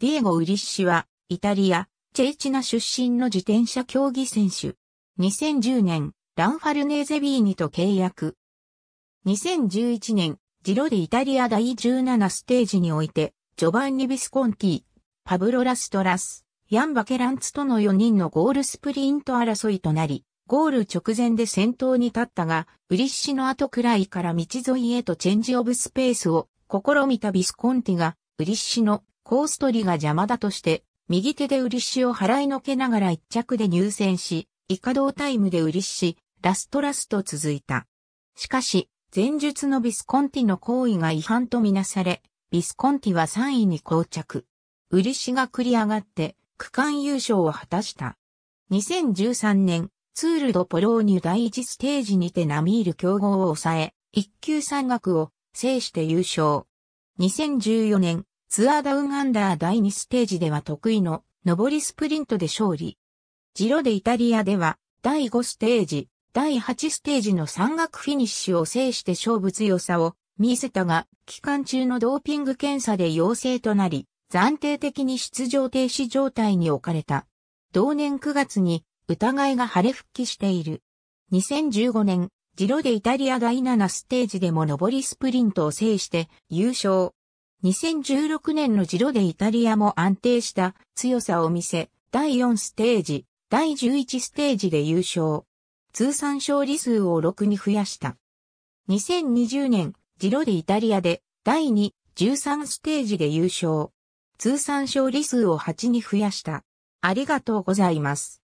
ディエゴ・ウリッシは、イタリア、チェイチナ出身の自転車競技選手。2010年、ランファルネーゼビーニと契約。2011年、ジロでイタリア第17ステージにおいて、ジョバンニ・ビスコンティ、パブロ・ラストラス、ヤン・バケランツとの4人のゴールスプリント争いとなり、ゴール直前で先頭に立ったが、ウリッシの後くらいから道沿いへとチェンジオブスペースを試みたビスコンティが、ウリッシのコース取りが邪魔だとして、右手で売りしを払いのけながら一着で入選し、イカ同タイムで売りし、ラストラスト続いた。しかし、前述のビスコンティの行為が違反とみなされ、ビスコンティは3位に到着。売りしが繰り上がって区間優勝を果たした。2013年、ツールドポローニュ第1ステージにてナミール競合を抑え、一級三学を制して優勝。2014年、ツアーダウンアンダー第2ステージでは得意の上りスプリントで勝利。ジロでイタリアでは第5ステージ、第8ステージの山岳フィニッシュを制して勝負強さを見せたが、期間中のドーピング検査で陽性となり、暫定的に出場停止状態に置かれた。同年9月に疑いが晴れ復帰している。2015年、ジロでイタリア第7ステージでも上りスプリントを制して優勝。2016年のジロでイタリアも安定した強さを見せ、第4ステージ、第11ステージで優勝。通算勝利数を6に増やした。2020年、ジロでイタリアで第2、13ステージで優勝。通算勝利数を8に増やした。ありがとうございます。